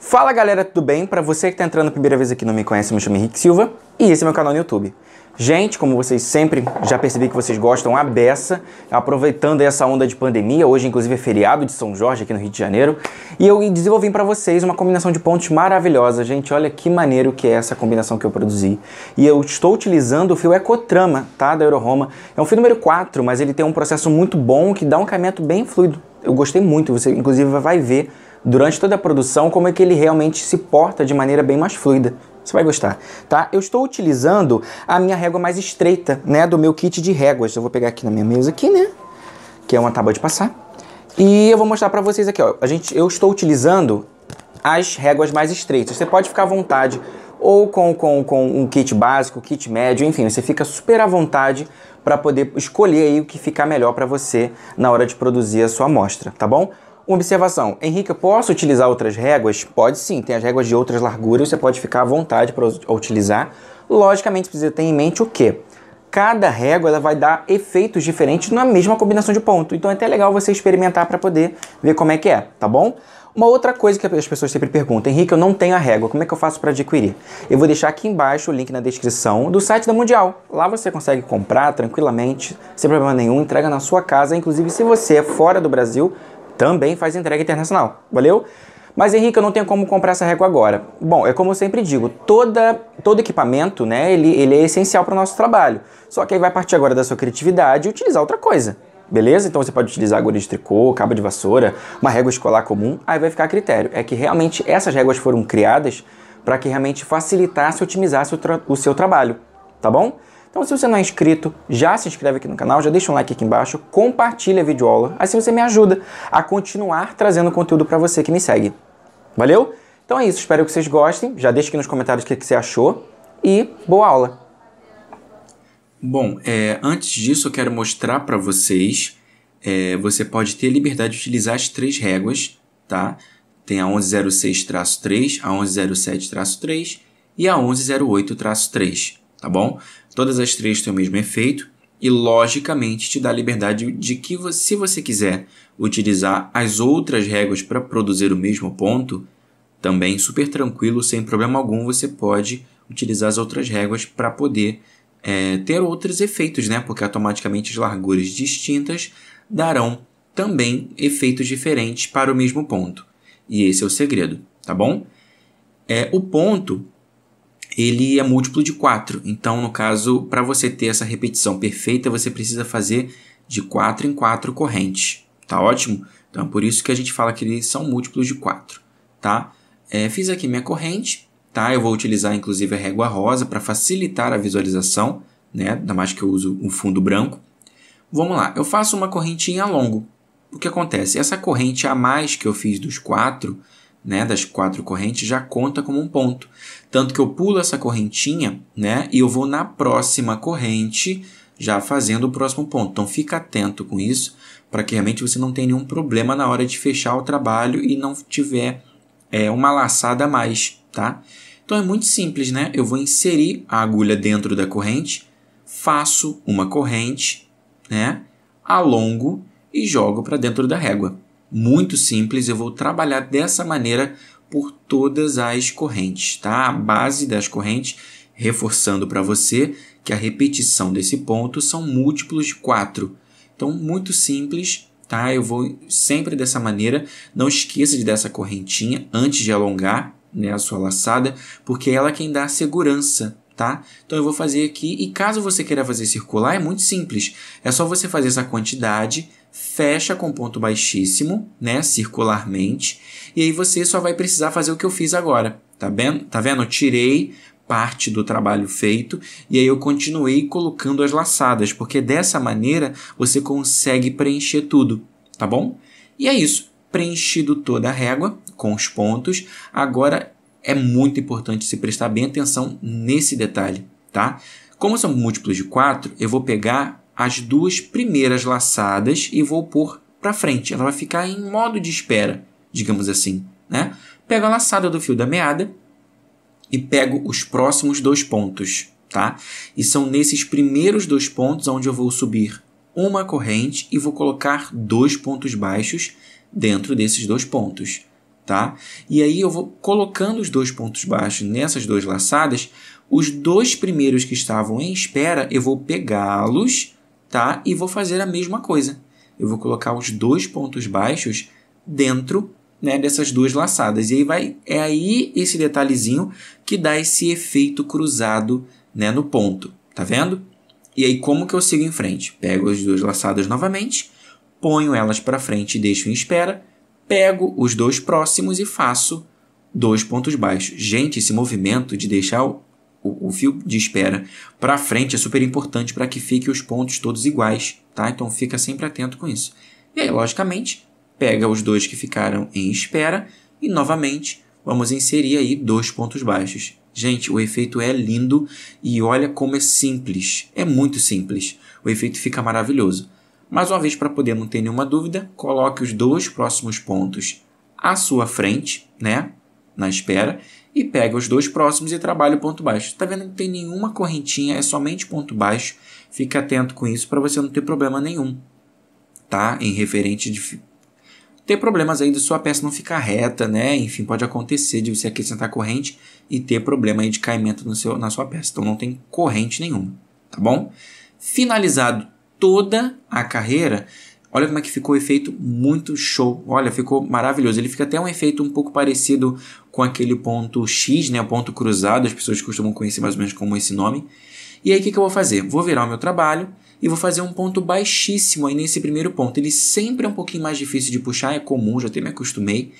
Fala galera, tudo bem? Para você que tá entrando a primeira vez aqui não me conhece, me chamo Henrique Silva e esse é meu canal no YouTube. Gente, como vocês sempre já percebi que vocês gostam a beça, aproveitando essa onda de pandemia, hoje inclusive é feriado de São Jorge aqui no Rio de Janeiro, e eu desenvolvi para vocês uma combinação de pontos maravilhosa. Gente, olha que maneiro que é essa combinação que eu produzi. E eu estou utilizando o fio Ecotrama, tá, da Euroroma. É um fio número 4, mas ele tem um processo muito bom que dá um caimento bem fluido. Eu gostei muito, você inclusive vai ver durante toda a produção, como é que ele realmente se porta de maneira bem mais fluida. Você vai gostar, tá? Eu estou utilizando a minha régua mais estreita, né, do meu kit de réguas. Eu vou pegar aqui na minha mesa aqui, né, que é uma tábua de passar. E eu vou mostrar para vocês aqui, ó. A gente, eu estou utilizando as réguas mais estreitas. Você pode ficar à vontade ou com, com, com um kit básico, kit médio, enfim, você fica super à vontade para poder escolher aí o que ficar melhor para você na hora de produzir a sua amostra, tá bom? Uma observação, Henrique, eu posso utilizar outras réguas? Pode sim, tem as réguas de outras larguras, você pode ficar à vontade para utilizar. Logicamente, precisa ter em mente o quê? Cada régua ela vai dar efeitos diferentes na mesma combinação de ponto. Então é até legal você experimentar para poder ver como é que é, tá bom? Uma outra coisa que as pessoas sempre perguntam, Henrique, eu não tenho a régua, como é que eu faço para adquirir? Eu vou deixar aqui embaixo o link na descrição do site da Mundial. Lá você consegue comprar tranquilamente, sem problema nenhum, entrega na sua casa. Inclusive, se você é fora do Brasil, também faz entrega internacional. Valeu? Mas Henrique, eu não tenho como comprar essa régua agora. Bom, é como eu sempre digo, toda, todo equipamento, né, ele, ele é essencial para o nosso trabalho. Só que aí vai partir agora da sua criatividade e utilizar outra coisa. Beleza? Então você pode utilizar agulha de tricô, cabo de vassoura, uma régua escolar comum, aí vai ficar a critério. É que realmente essas réguas foram criadas para que realmente facilitasse e otimizasse o, o seu trabalho, tá bom? Então se você não é inscrito, já se inscreve aqui no canal, já deixa um like aqui embaixo, compartilha a videoaula, assim você me ajuda a continuar trazendo conteúdo para você que me segue. Valeu? Então é isso, espero que vocês gostem, já deixa aqui nos comentários o que, você achou e boa aula! Bom, é, antes disso eu quero mostrar para vocês, é, você pode ter liberdade de utilizar as três réguas, tá? Tem a 1106-3, a 1107-3 e a 1108-3, tá bom? Todas as três têm o mesmo efeito e, logicamente, te dá a liberdade de que, se você quiser utilizar as outras regras para produzir o mesmo ponto, também super tranquilo, sem problema algum, você pode utilizar as outras regras para poder é, ter outros efeitos, né? Porque automaticamente as larguras distintas darão também efeitos diferentes para o mesmo ponto. E esse é o segredo, tá bom? É, o ponto ele é múltiplo de 4. Então, no caso, para você ter essa repetição perfeita, você precisa fazer de 4 em 4 correntes. Tá ótimo? Então, é por isso que a gente fala que eles são múltiplos de 4, tá? É, fiz aqui minha corrente, tá? Eu vou utilizar, inclusive, a régua rosa para facilitar a visualização, né? Ainda mais que eu uso um fundo branco. Vamos lá, eu faço uma correntinha longo. O que acontece? Essa corrente a mais que eu fiz dos quatro né, das quatro correntes já conta como um ponto. Tanto que eu pulo essa correntinha, né, e eu vou na próxima corrente já fazendo o próximo ponto. Então fica atento com isso para que realmente você não tenha nenhum problema na hora de fechar o trabalho e não tiver é, uma laçada a mais, tá? Então é muito simples, né? Eu vou inserir a agulha dentro da corrente, faço uma corrente, né? Alongo e jogo para dentro da régua muito simples. Eu vou trabalhar dessa maneira por todas as correntes, tá? A base das correntes, reforçando para você que a repetição desse ponto são múltiplos de 4. Então, muito simples, tá? Eu vou sempre dessa maneira. Não esqueça de dar essa correntinha antes de alongar né, a sua laçada, porque ela é quem dá a segurança, tá? Então eu vou fazer aqui e caso você queira fazer circular, é muito simples. É só você fazer essa quantidade fecha com ponto baixíssimo, né, circularmente, e aí você só vai precisar fazer o que eu fiz agora, tá vendo? Tá vendo? Eu tirei parte do trabalho feito e aí eu continuei colocando as laçadas, porque dessa maneira você consegue preencher tudo, tá bom? E é isso, preenchido toda a régua com os pontos, agora é muito importante se prestar bem atenção nesse detalhe, tá? Como são múltiplos de 4, eu vou pegar as duas primeiras laçadas e vou pôr para frente. Ela vai ficar em modo de espera, digamos assim. Né? Pego a laçada do fio da meada e pego os próximos dois pontos. Tá? E são nesses primeiros dois pontos onde eu vou subir uma corrente e vou colocar dois pontos baixos dentro desses dois pontos. Tá? E aí eu vou colocando os dois pontos baixos nessas duas laçadas, os dois primeiros que estavam em espera, eu vou pegá-los tá? E vou fazer a mesma coisa. Eu vou colocar os dois pontos baixos dentro né, dessas duas laçadas. E aí vai, é aí esse detalhezinho que dá esse efeito cruzado né, no ponto, tá vendo? E aí como que eu sigo em frente? Pego as duas laçadas novamente, ponho elas para frente e deixo em espera, pego os dois próximos e faço dois pontos baixos. Gente, esse movimento de deixar o, o fio de espera para frente é super importante para que fiquem os pontos todos iguais, tá? Então fica sempre atento com isso. E aí, logicamente, pega os dois que ficaram em espera e novamente vamos inserir aí dois pontos baixos. Gente, o efeito é lindo e olha como é simples. É muito simples. O efeito fica maravilhoso. Mais uma vez, para poder não ter nenhuma dúvida, coloque os dois próximos pontos à sua frente, né? na espera e pega os dois próximos e trabalha o ponto baixo. Tá vendo que não tem nenhuma correntinha, é somente ponto baixo. Fica atento com isso para você não ter problema nenhum, tá? Em referente de ter problemas aí de sua peça não ficar reta, né? Enfim, pode acontecer de você acrescentar corrente e ter problema aí de caimento no seu, na sua peça. Então não tem corrente nenhuma, tá bom? Finalizado toda a carreira, Olha como é que ficou o efeito muito show. Olha, ficou maravilhoso. Ele fica até um efeito um pouco parecido com aquele ponto X, né? O ponto cruzado, as pessoas costumam conhecer mais ou menos como esse nome. E aí o que, que eu vou fazer? Vou virar o meu trabalho e vou fazer um ponto baixíssimo aí nesse primeiro ponto. Ele sempre é um pouquinho mais difícil de puxar, é comum, já até me acostumei.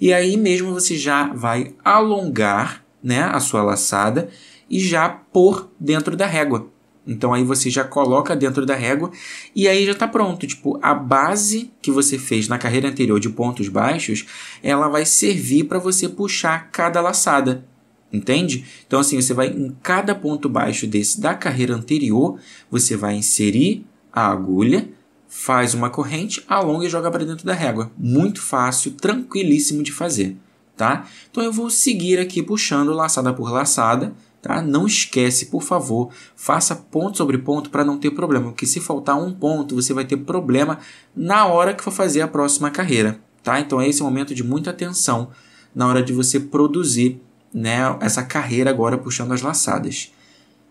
E aí mesmo você já vai alongar né, a sua laçada e já pôr dentro da régua. Então aí você já coloca dentro da régua e aí já está pronto. Tipo, a base que você fez na carreira anterior de pontos baixos, ela vai servir para você puxar cada laçada. Entende? Então assim, você vai em cada ponto baixo desse da carreira anterior, você vai inserir a agulha, faz uma corrente, alonga e joga para dentro da régua. Muito fácil, tranquilíssimo de fazer, tá? Então eu vou seguir aqui puxando laçada por laçada Tá? Não esquece, por favor, faça ponto sobre ponto para não ter problema, porque se faltar um ponto, você vai ter problema na hora que for fazer a próxima carreira. Tá? Então, esse é esse momento de muita atenção na hora de você produzir né, essa carreira agora puxando as laçadas.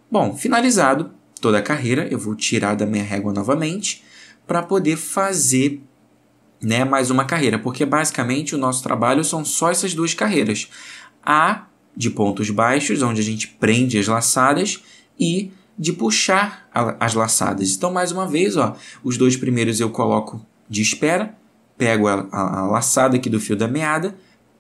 Bom, finalizado toda a carreira, eu vou tirar da minha régua novamente para poder fazer né, mais uma carreira, porque basicamente o nosso trabalho são só essas duas carreiras: A de pontos baixos, onde a gente prende as laçadas, e de puxar a, as laçadas. Então, mais uma vez, ó, os dois primeiros eu coloco de espera, pego a, a, a laçada aqui do fio da meada,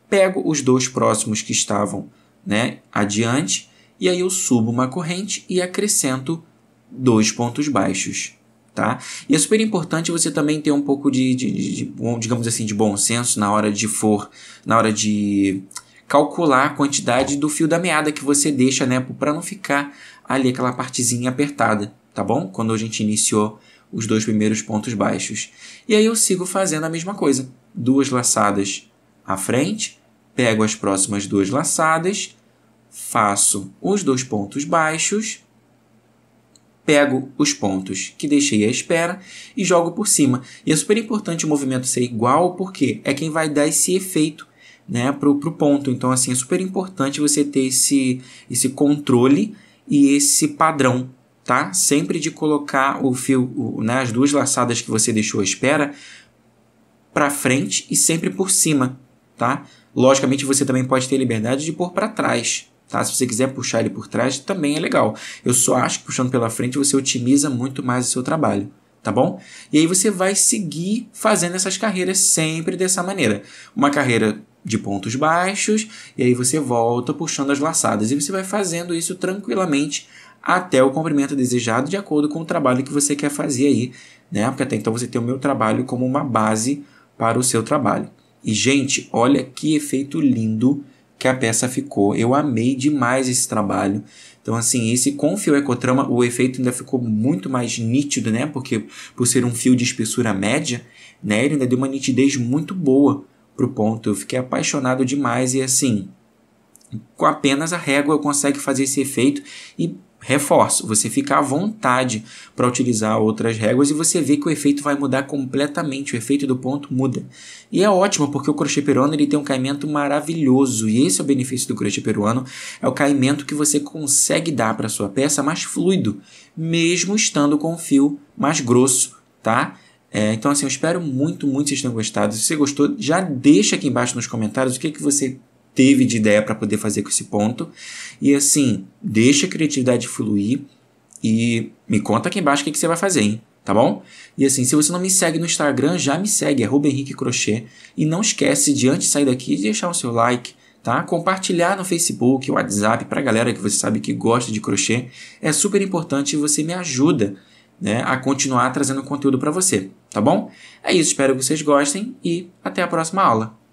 pego os dois próximos que estavam né, adiante, e aí eu subo uma corrente e acrescento dois pontos baixos. Tá? E é super importante você também ter um pouco de, de, de, de digamos assim, de bom senso na hora de for, na hora de calcular a quantidade do fio da meada que você deixa, né, para não ficar ali aquela partezinha apertada, tá bom? Quando a gente iniciou os dois primeiros pontos baixos. E aí eu sigo fazendo a mesma coisa. Duas laçadas à frente, pego as próximas duas laçadas, faço os dois pontos baixos, pego os pontos que deixei à espera e jogo por cima. E é super importante o movimento ser igual porque é quem vai dar esse efeito né, para o ponto. Então, assim, é super importante você ter esse, esse controle e esse padrão, tá? Sempre de colocar o fio, o, né, as duas laçadas que você deixou à espera para frente e sempre por cima, tá? Logicamente, você também pode ter liberdade de pôr para trás, tá? Se você quiser puxar ele por trás, também é legal. Eu só acho que puxando pela frente você otimiza muito mais o seu trabalho tá bom? E aí você vai seguir fazendo essas carreiras sempre dessa maneira. Uma carreira de pontos baixos, e aí você volta puxando as laçadas. E você vai fazendo isso tranquilamente até o comprimento desejado, de acordo com o trabalho que você quer fazer aí, né? Porque até então você tem o meu trabalho como uma base para o seu trabalho. E, gente, olha que efeito lindo que a peça ficou. Eu amei demais esse trabalho. Então, assim, esse com fio ecotrama, o efeito ainda ficou muito mais nítido, né? Porque por ser um fio de espessura média, né? Ele ainda deu uma nitidez muito boa pro ponto. Eu fiquei apaixonado demais e assim, com apenas a régua eu consegue fazer esse efeito e reforço, você fica à vontade para utilizar outras réguas e você vê que o efeito vai mudar completamente, o efeito do ponto muda. E é ótimo porque o crochê peruano ele tem um caimento maravilhoso e esse é o benefício do crochê peruano, é o caimento que você consegue dar para sua peça mais fluido, mesmo estando com o fio mais grosso, tá? É, então, assim, eu espero muito, muito que vocês tenham gostado. Se você gostou, já deixa aqui embaixo nos comentários o que, que você teve de ideia para poder fazer com esse ponto. E, assim, deixa a criatividade fluir e me conta aqui embaixo o que, que você vai fazer, hein? Tá bom? E assim, se você não me segue no Instagram, já me segue, é Henrique Crochê. E não esquece de, antes de sair daqui, deixar o seu like, tá? Compartilhar no Facebook, WhatsApp, pra galera que você sabe que gosta de crochê. É super importante e você me ajuda né, a continuar trazendo conteúdo para você, tá bom? É isso, espero que vocês gostem e até a próxima aula.